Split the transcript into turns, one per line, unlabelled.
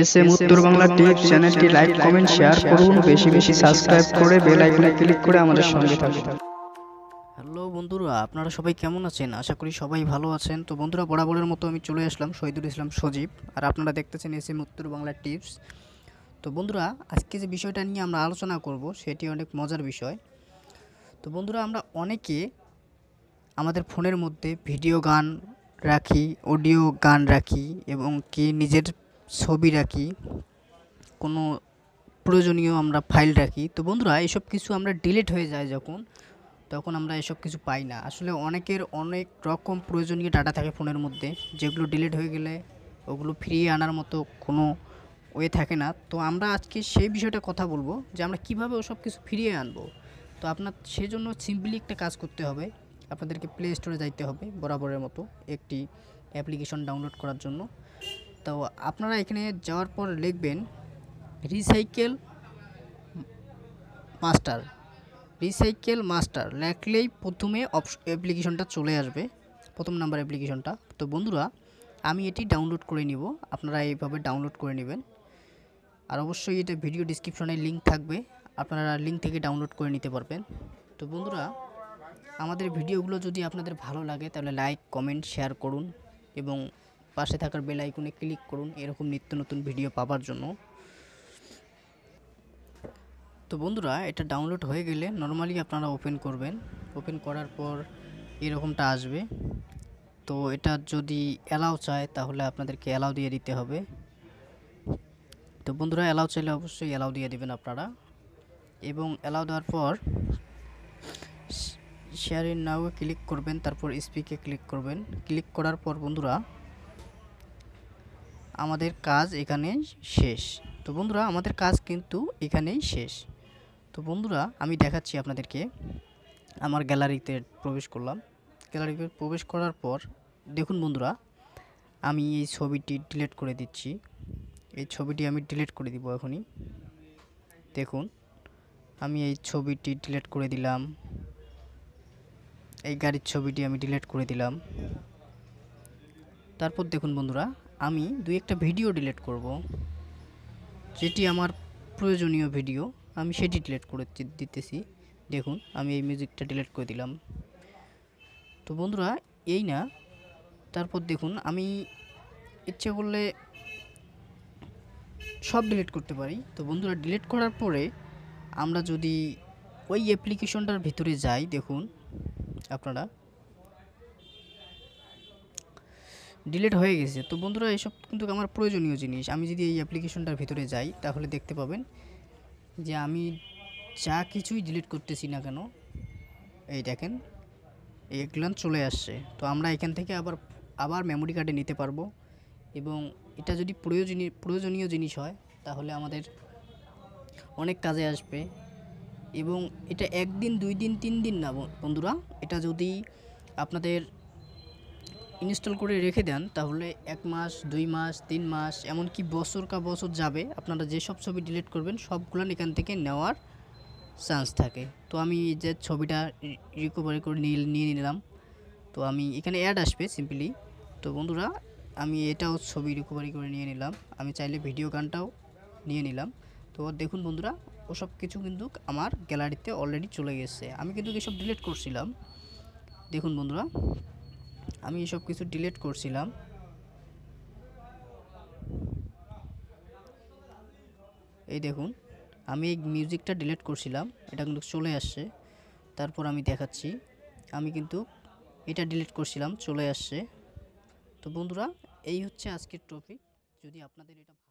S M Uttar Bangla TV চ্যানেলটি like comment share করুন বেশি বেশি সাবস্ক্রাইব করে বেল আইকনে ক্লিক করে আমাদের সঙ্গে থাকুন হ্যালো বন্ধুরা আপনারা সবাই কেমন আছেন আশা করি সবাই ভালো আছেন তো বন্ধুরা বরাবরের মতো আমি চলে আসলাম শহীদুল ইসলাম সজীব আর আপনারা দেখতেছেন S M Uttar Bangla tips তো বন্ধুরা আজকে যে বিষয়টা নিয়ে আমরা আলোচনা করব সেটি অনেক মজার বিষয় তো বন্ধুরা আমরা অনেকে আমাদের ফোনের মধ্যে ভিডিও গান রাখি অডিও গান রাখি এবং কি নিজের ছবি রাখি কোনো প্রয়োজনীয় আমরা ফাইল রাখি তো বন্ধুরা এইসব কিছু আমরা ডিলিট হয়ে যায় যখন তখন আমরা এসব কিছু পাই না আসলে অনেকের অনেক রকম প্রয়োজনীয় ডাটা থাকে ফোনের মধ্যে যেগুলো ডিলিট হয়ে গেলে ওগুলো ফিরিয়ে আনার মতো কোনো ওয়ে থাকে না তো আমরা আজকে সেই বিষয়টা কথা বলবো যে আমরা কীভাবে ওসব কিছু ফিরিয়ে আনবো তো আপনার সেজন্য সিম্পলি একটা কাজ করতে হবে আপনাদেরকে প্লে স্টোরে যাইতে হবে বরাবরের মতো একটি অ্যাপ্লিকেশন ডাউনলোড করার জন্য তো আপনারা এখানে যাওয়ার পর লিখবেন রিসাইকেল মাস্টার রিসাইকেল মাস্টার লেখলেই প্রথমে অ্যাপ্লিকেশনটা চলে আসবে প্রথম নাম্বার অ্যাপ্লিকেশনটা তো বন্ধুরা আমি এটি ডাউনলোড করে নিব আপনারা এইভাবে ডাউনলোড করে নেবেন আর অবশ্যই এটা ভিডিও ডিসক্রিপশনে লিঙ্ক থাকবে আপনারা লিঙ্ক থেকে ডাউনলোড করে নিতে পারবেন তো বন্ধুরা আমাদের ভিডিওগুলো যদি আপনাদের ভালো লাগে তাহলে লাইক কমেন্ট শেয়ার করুন এবং পাশে থাকার বেল আইকনে ক্লিক করুন এরকম নিত্য নতুন ভিডিও পাওয়ার জন্য তো বন্ধুরা এটা ডাউনলোড হয়ে গেলে নর্মালি আপনারা ওপেন করবেন ওপেন করার পর এরকমটা আসবে তো এটা যদি অ্যালাউ চায় তাহলে আপনাদেরকে অ্যালাউ দিয়ে দিতে হবে তো বন্ধুরা অ্যালাউ চাইলে অবশ্যই অ্যালাউ দিয়ে দেবেন আপনারা এবং অ্যালাউ দেওয়ার পর শেয়ারিং নাও ক্লিক করবেন তারপর স্পিকে ক্লিক করবেন ক্লিক করার পর বন্ধুরা আমাদের কাজ এখানে শেষ তো বন্ধুরা আমাদের কাজ কিন্তু এখানেই শেষ তো বন্ধুরা আমি দেখাচ্ছি আপনাদেরকে আমার গ্যালারিতে প্রবেশ করলাম গ্যালারিতে প্রবেশ করার পর দেখুন বন্ধুরা আমি এই ছবিটি ডিলিট করে দিচ্ছি এই ছবিটি আমি ডিলিট করে দিব এখনই দেখুন আমি এই ছবিটি ডিলিট করে দিলাম এই গাড়ির ছবিটি আমি ডিলিট করে দিলাম তারপর দেখুন বন্ধুরা আমি দু একটা ভিডিও ডিলিট করব যেটি আমার প্রয়োজনীয় ভিডিও আমি সেটি ডিলিট করে দিতেছি দেখুন আমি এই মিউজিকটা ডিলিট করে দিলাম তো বন্ধুরা এই না তারপর দেখুন আমি ইচ্ছে করলে সব ডিলিট করতে পারি তো বন্ধুরা ডিলিট করার পরে আমরা যদি ওই অ্যাপ্লিকেশনটার ভিতরে যাই দেখুন আপনারা ডিলেট হয়ে গেছে তো বন্ধুরা এসব কিন্তু আমার প্রয়োজনীয় জিনিস আমি যদি এই অ্যাপ্লিকেশনটার ভিতরে যাই তাহলে দেখতে পাবেন যে আমি যা কিছুই ডিলিট করতেছি না কেন এই দেখেন এগুলান চলে আসছে তো আমরা এখান থেকে আবার আবার মেমোরি কার্ডে নিতে পারবো এবং এটা যদি প্রয়োজনীয় প্রয়োজনীয় জিনিস হয় তাহলে আমাদের অনেক কাজে আসবে এবং এটা একদিন দুই দিন তিন দিন না বন্ধুরা এটা যদি আপনাদের ইনস্টল করে রেখে দেন তাহলে এক মাস দুই মাস তিন মাস এমনকি বছর কা বছর যাবে আপনারা যেসব ছবি ডিলিট করবেন সবগুলান এখান থেকে নেওয়ার চান্স থাকে তো আমি যে ছবিটা রিকভারি করে নিয়ে নিয়ে নিলাম তো আমি এখানে অ্যাড আসবে সিম্পলি তো বন্ধুরা আমি এটাও ছবি রিকভারি করে নিয়ে নিলাম আমি চাইলে ভিডিও গানটাও নিয়ে নিলাম তো দেখুন বন্ধুরা ওসব কিছু কিন্তু আমার গ্যালারিতে অলরেডি চলে গেছে আমি কিন্তু এসব ডিলিট করছিলাম দেখুন বন্ধুরা আমি এসব কিছু ডিলিট করছিলাম এই দেখুন আমি এই মিউজিকটা ডিলিট করছিলাম এটা কিন্তু চলে আসছে তারপর আমি দেখাচ্ছি আমি কিন্তু এটা ডিলিট করছিলাম চলে আসছে তো বন্ধুরা এই হচ্ছে আজকের টপিক যদি আপনাদের এটা